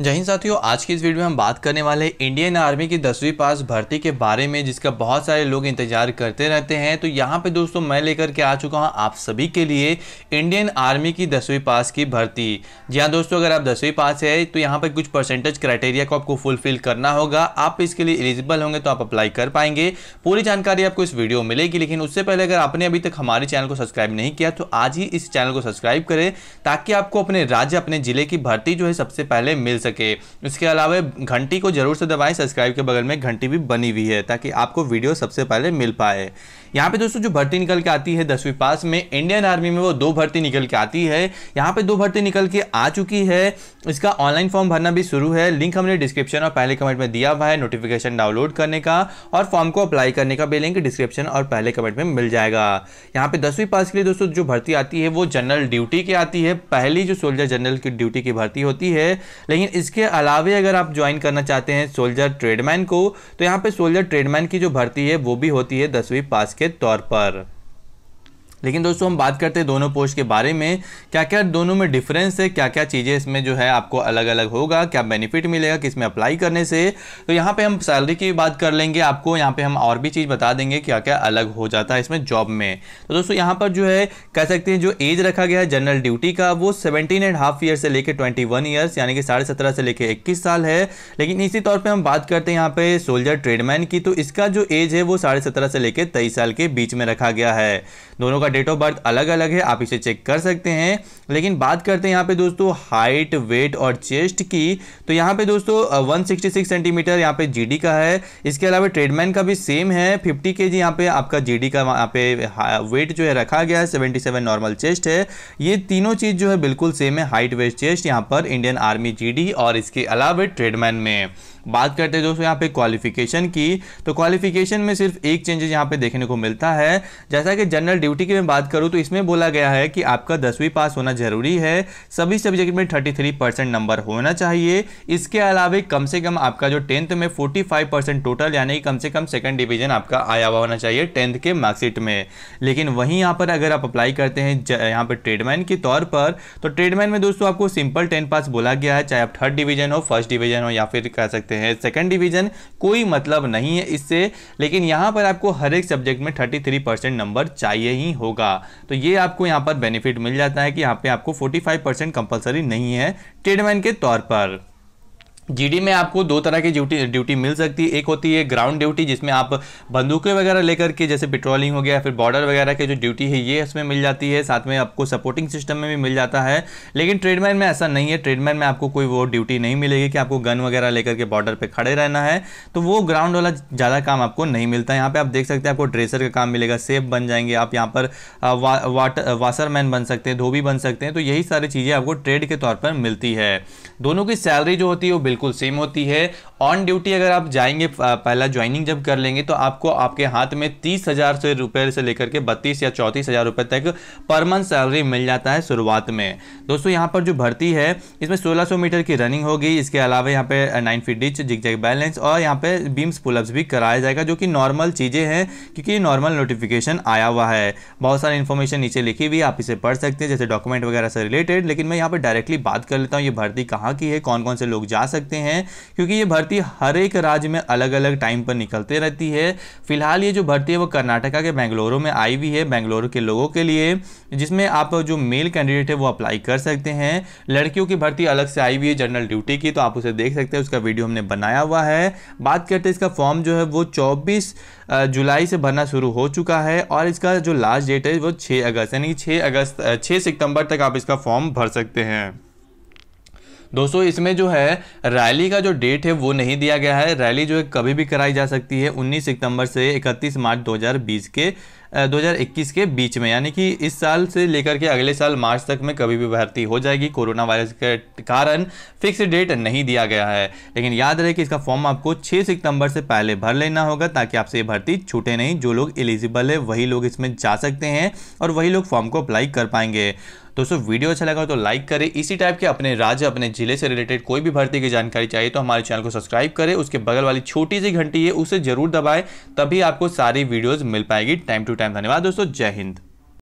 जहीन साथियों आज की इस वीडियो में हम बात करने वाले हैं इंडियन आर्मी की दसवीं पास भर्ती के बारे में जिसका बहुत सारे लोग इंतजार करते रहते हैं तो यहाँ पे दोस्तों मैं लेकर के आ चुका हूँ आप सभी के लिए इंडियन आर्मी की दसवीं पास की भर्ती जी हाँ दोस्तों अगर आप दसवीं पास है तो यहाँ पर कुछ परसेंटेज क्राइटेरिया को आपको फुलफिल करना होगा आप इसके लिए एलिजिबल होंगे तो आप अप्लाई कर पाएंगे पूरी जानकारी आपको इस वीडियो में मिलेगी लेकिन उससे पहले अगर आपने अभी तक हमारे चैनल को सब्सक्राइब नहीं किया तो आज ही इस चैनल को सब्सक्राइब करें ताकि आपको अपने राज्य अपने जिले की भर्ती जो है सबसे पहले मिल सके सके इसके अलावा घंटी को जरूर से दबाएं सब्सक्राइब के बगल में घंटी भी बनी हुई है ताकि आपको वीडियो सबसे पहले मिल पाए यहाँ पे दोस्तों जो भर्ती निकल के आती है दसवीं पास में इंडियन आर्मी में वो दो भर्ती निकल के आती है यहाँ पे दो भर्ती निकल के आ चुकी है इसका ऑनलाइन फॉर्म भरना भी शुरू है लिंक हमने डिस्क्रिप्शन और पहले कमेंट में दिया हुआ है नोटिफिकेशन डाउनलोड करने का और फॉर्म को अप्लाई करने का भी लिंक डिस्क्रिप्शन और पहले कमेंट में मिल जाएगा यहाँ पे दसवीं पास के लिए दोस्तों जो भर्ती आती है वो जनरल ड्यूटी की आती है पहली जो सोल्जर जनरल की ड्यूटी की भर्ती होती है लेकिन इसके अलावे अगर आप ज्वाइन करना चाहते हैं सोल्जर ट्रेडमैन को तो यहाँ पे सोल्जर ट्रेडमैन की जो भर्ती है वो भी होती है दसवीं पास के तौर पर लेकिन दोस्तों हम बात करते हैं दोनों पोस्ट के बारे में क्या क्या दोनों में डिफरेंस है क्या क्या चीज़ें इसमें जो है आपको अलग अलग होगा क्या बेनिफिट मिलेगा किस में अप्लाई करने से तो यहाँ पे हम सैलरी की बात कर लेंगे आपको यहाँ पे हम और भी चीज़ बता देंगे क्या क्या अलग हो जाता है इसमें जॉब में तो दोस्तों यहाँ पर जो है कह सकते हैं जो एज रखा गया है जनरल ड्यूटी का वो सेवनटीन एंड हाफ ईयर से लेकर ट्वेंटी वन ईयर्स यानी कि साढ़े सत्रह से लेकर इक्कीस साल है लेकिन इसी तौर पर हम बात करते हैं यहाँ पे सोल्जर ट्रेडमैन की तो इसका जो एज है वो साढ़े सत्रह से लेकर तेईस साल के बीच में रखा गया है दोनों का का डेट ऑफ बर्थ अलग अलग है आप इसे चेक कर सकते हैं लेकिन बात करते हैं यहाँ पे दोस्तों हाइट वेट और चेस्ट की तो यहाँ पे दोस्तों 166 सेंटीमीटर यहाँ पे जीडी का है इसके अलावा ट्रेडमैन का भी सेम है 50 के जी यहाँ पे आपका जीडी का यहाँ पे वेट जो है रखा गया है सेवेंटी नॉर्मल चेस्ट है ये तीनों चीज़ जो है बिल्कुल सेम है हाइट वेट चेस्ट यहाँ पर इंडियन आर्मी जी और इसके अलावा ट्रेडमैन में बात करते हैं दोस्तों यहाँ पे क्वालिफिकेशन की तो क्वालिफिकेशन में सिर्फ एक चेंजेस यहाँ पे देखने को मिलता है जैसा कि जनरल ड्यूटी की मैं बात करूँ तो इसमें बोला गया है कि आपका दसवीं पास होना जरूरी है सभी सब्जेक्ट में थर्टी नंबर होना चाहिए इसके अलावा कम से कम आपका जो टेंथ में फोर्टी टोटल यानी कम से कम सेकेंड डिविजन आपका आया हुआ होना चाहिए टेंथ के मार्क्सिट में लेकिन वहीं यहाँ पर अगर आप अप्लाई करते हैं यहाँ पर ट्रेडमैन के तौर पर तो ट्रेडमैन में दोस्तों आपको सिंपल टेंथ पास बोला गया है चाहे आप थर्ड डिवीजन हो फर्स्ट डिवीजन हो या फिर कह सकते हैं हैं सेकंड डिवीजन कोई मतलब नहीं है इससे लेकिन यहाँ पर आपको हर एक सब्जेक्ट में 33 परसेंट नंबर चाहिए ही होगा तो ये आपको यहाँ पर बेनिफिट मिल जाता है कि यहाँ पे आपको 45 परसेंट कंपलसरी नहीं है ट्रेडमैन के तौर पर जीडी में आपको दो तरह की ड्यूटी ड्यूटी मिल सकती है एक होती है ग्राउंड ड्यूटी जिसमें आप बंदूकें वगैरह लेकर के जैसे पेट्रोलिंग हो गया फिर बॉर्डर वगैरह की जो ड्यूटी है ये इसमें मिल जाती है साथ में आपको सपोर्टिंग सिस्टम में भी मिल जाता है लेकिन ट्रेडमैन में ऐसा नहीं है ट्रेडमैन में आपको कोई वो ड्यूटी नहीं मिलेगी कि आपको गन वगैरह लेकर के बॉर्डर पर खड़े रहना है तो वो ग्राउंड वाला ज़्यादा काम आपको नहीं मिलता है यहाँ पर आप देख सकते हैं आपको ड्रेसर का काम मिलेगा सेफ बन जाएंगे आप यहाँ पर वा, वाटर वासरमैन बन सकते हैं धोबी बन सकते हैं तो यही सारी चीज़ें आपको ट्रेड के तौर पर मिलती है दोनों की सैलरी जो होती है वो बिल्कुल सेम होती है ऑन ड्यूटी अगर आप जाएंगे पहला ज्वाइनिंग जब कर लेंगे तो आपको आपके हाथ में तीस हज़ार से रुपये से लेकर के बत्तीस या चौंतीस हज़ार रुपये तक पर मंथ सैलरी मिल जाता है शुरुआत में दोस्तों यहाँ पर जो भर्ती है इसमें 1600 मीटर की रनिंग होगी इसके अलावा यहाँ पे nine feet ditch zigzag balance और यहाँ पे बीम्स पुलअप्स भी कराया जाएगा जो कि नॉर्मल चीज़ें हैं क्योंकि नॉर्मल नोटिफिकेशन आया हुआ है बहुत सारी इन्फॉर्मेशन नीचे लिखी हुई आप इसे पढ़ सकते हैं जैसे डॉक्यूमेंट वगैरह से रिलेटेड लेकिन मैं यहाँ पर डायरेक्टली बात कर लेता हूँ ये भर्ती कहाँ की है कौन कौन से लोग जा सकते हैं क्योंकि ये भर्ती भर्ती हर एक राज्य में अलग अलग टाइम पर निकलते रहती है फिलहाल ये जो भर्ती है वो कर्नाटका के बेंगलोरो में आई हुई है बेंगलोरो के लोगों के लिए जिसमें आप जो मेल कैंडिडेट है वो अप्लाई कर सकते हैं लड़कियों की भर्ती अलग से आई हुई है जनरल ड्यूटी की तो आप उसे देख सकते हैं उसका वीडियो हमने बनाया हुआ है बात करते हैं इसका फॉर्म जो है वो चौबीस जुलाई से भरना शुरू हो चुका है और इसका जो लास्ट डेट है वो छः अगस्त यानी छः अगस्त छः सितंबर तक आप इसका फॉर्म भर सकते हैं दोस्तों इसमें जो है रैली का जो डेट है वो नहीं दिया गया है रैली जो है कभी भी कराई जा सकती है 19 सितंबर से 31 मार्च 2020 के 2021 के बीच में यानी कि इस साल से लेकर के अगले साल मार्च तक में कभी भी भर्ती हो जाएगी कोरोना वायरस के कारण फिक्स डेट नहीं दिया गया है लेकिन याद रहे कि इसका फॉर्म आपको 6 सितंबर से पहले भर लेना होगा ताकि आपसे ये भर्ती छूटे नहीं जो लोग एलिजिबल है वही लोग इसमें जा सकते हैं और वही लोग फॉर्म को अप्लाई कर पाएंगे दोस्तों वीडियो अच्छा लगा तो लाइक करें इसी टाइप के अपने राज्य अपने जिले से रिलेटेड कोई भी भर्ती की जानकारी चाहिए तो हमारे चैनल को सब्सक्राइब करें उसके बगल वाली छोटी सी घंटी है उसे जरूर दबाएं तभी आपको सारी वीडियोस मिल पाएगी टाइम टू टाइम धन्यवाद दोस्तों जय हिंद